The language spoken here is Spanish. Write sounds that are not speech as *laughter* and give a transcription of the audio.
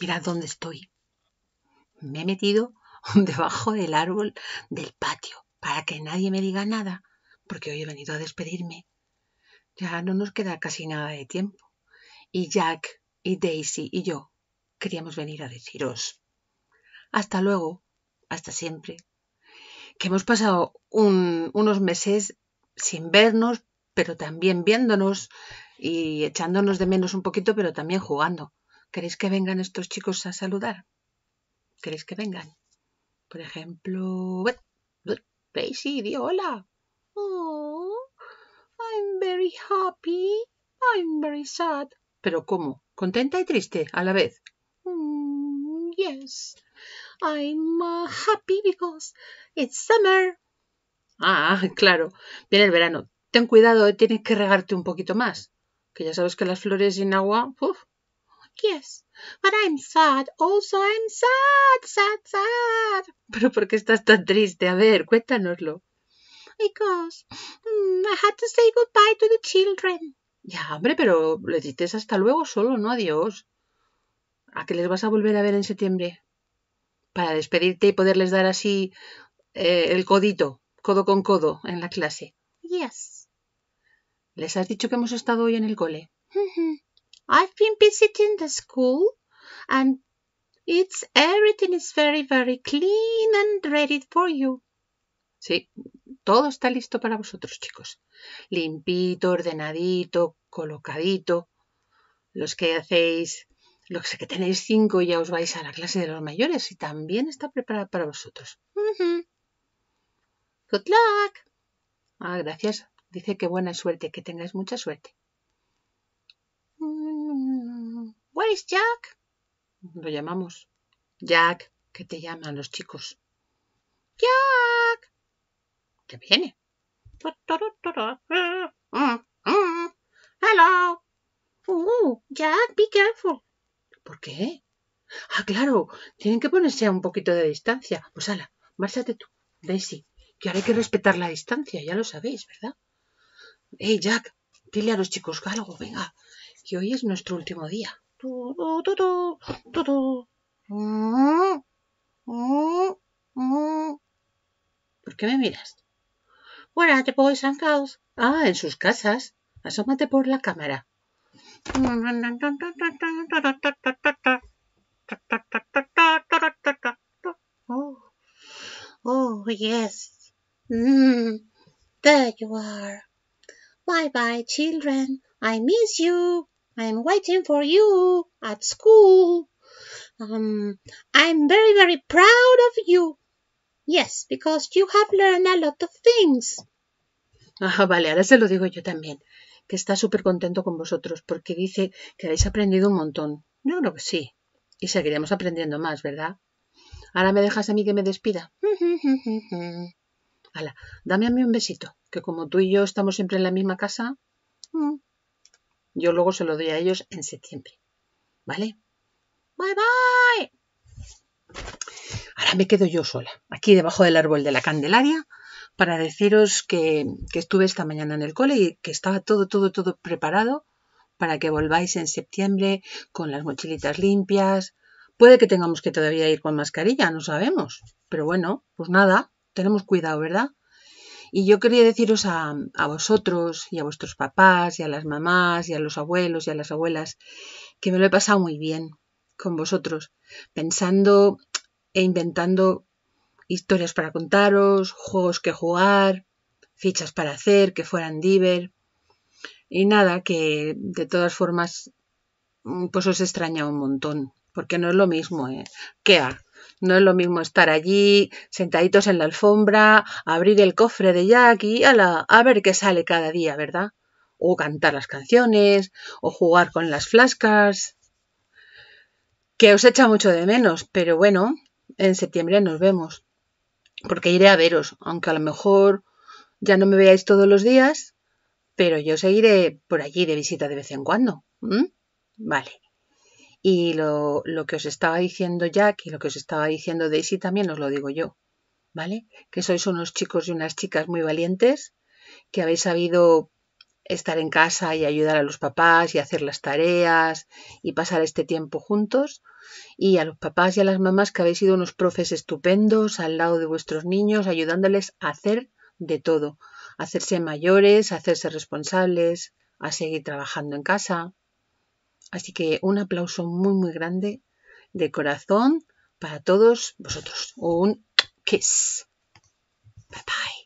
Mirad dónde estoy. Me he metido *laughs* debajo del árbol del patio para que nadie me diga nada, porque hoy he venido a despedirme. Ya no nos queda casi nada de tiempo. Y Jack y Daisy y yo queríamos venir a deciros. Hasta luego, hasta siempre. Que hemos pasado unos meses sin vernos, pero también viéndonos y echándonos de menos un poquito, pero también jugando. ¿Queréis que vengan estos chicos a saludar? ¿Queréis que vengan? Por ejemplo, Daisy, di hola. Oh, I'm very happy. I'm very sad. Pero ¿cómo? ¿Contenta y triste a la vez? Mm, yes. I'm uh, happy because it's summer. Ah, claro. Viene el verano. Ten cuidado, eh, tienes que regarte un poquito más. Que ya sabes que las flores sin agua, Yes, but I'm sad, also I'm sad, sad, sad. *laughs* ¿Pero por qué estás tan triste? A ver, cuéntanoslo. Because mm, I had to say goodbye to the children. Ya, hombre, pero le dices hasta luego solo, no adiós. ¿A qué les vas a volver a ver en septiembre? Para despedirte y poderles dar así eh, el codito, codo con codo, en la clase. Yes. ¿Les has dicho que hemos estado hoy en el cole? Mm-hmm. I've been visiting the school and it's everything is very, very clean and ready for you. Sí, todo está listo para vosotros, chicos. Limpito, ordenadito, colocadito. Los que hacéis, los que tenéis cinco ya os vais a la clase de los mayores y también está preparado para vosotros. Good luck. Ah, gracias. Dice que buena suerte, que tengáis mucha suerte. Jack? Lo llamamos. Jack, que te llaman los chicos. Jack. ¿Qué viene? Hello. Oh, Jack, be careful. ¿Por qué? Ah, claro, tienen que ponerse a un poquito de distancia. Pues ala, márchate tú, Daisy, que ahora hay que respetar la distancia, ya lo sabéis, ¿verdad? Hey, Jack, dile a los chicos algo, venga, que hoy es nuestro último día. ¿Por qué me miras? Where are the boys and girls? Ah, en sus casas. Asómate por la cámara. Oh, yes. Mm, there you are. Bye bye, children. I miss you. I'm waiting for you at school. Um, I'm very, very proud of you. Yes, because you have learned a lot of things. Ah, vale, ahora se lo digo yo también, que está súper contento con vosotros porque dice que habéis aprendido un montón. Yo creo que sí. Y seguiremos aprendiendo más, ¿verdad? Ahora me dejas a mí que me despida. Hala, *laughs* dame a mí un besito, que como tú y yo estamos siempre en la misma casa, mm, yo luego se lo doy a ellos en septiembre. ¿Vale? Bye bye. Ahora me quedo yo sola, aquí debajo del árbol de la Candelaria, para deciros que, estuve esta mañana en el cole y que estaba todo, todo, todo preparado para que volváis en septiembre con las mochilitas limpias. Puede que tengamos que todavía ir con mascarilla, no sabemos. Pero bueno, pues nada, tenemos cuidado, ¿verdad? Y yo quería deciros a, vosotros y a vuestros papás y a las mamás y a los abuelos y a las abuelas que me lo he pasado muy bien con vosotros, pensando e inventando historias para contaros, juegos que jugar, fichas para hacer, que fueran diver. Y nada, que de todas formas, mm, pues os extraña un montón, porque no es lo mismo. ¿eh? ¿Qué no es lo mismo estar allí, sentaditos en la alfombra, abrir el cofre de Jack y a ver qué sale cada día, ¿verdad? O cantar las canciones, o jugar con las flascas. Que os echa mucho de menos, pero bueno, en septiembre nos vemos. Porque iré a veros, aunque a lo mejor ya no me veáis todos los días, pero yo seguiré por allí de visita de vez en cuando. Vale. Y lo, lo, que os estaba diciendo Jack y lo que os estaba diciendo Daisy también os lo digo yo, ¿vale? Que sois unos chicos y unas chicas muy valientes, que habéis sabido estar en casa y ayudar a los papás y hacer las tareas y pasar este tiempo juntos. Y a los papás y a las mamás que habéis sido unos profes estupendos al lado de vuestros niños, ayudándoles a hacer de todo, hacerse mayores, a hacerse responsables, a seguir trabajando en casa. Así que un aplauso muy, muy grande de corazón para todos vosotros. Un kiss. Bye bye.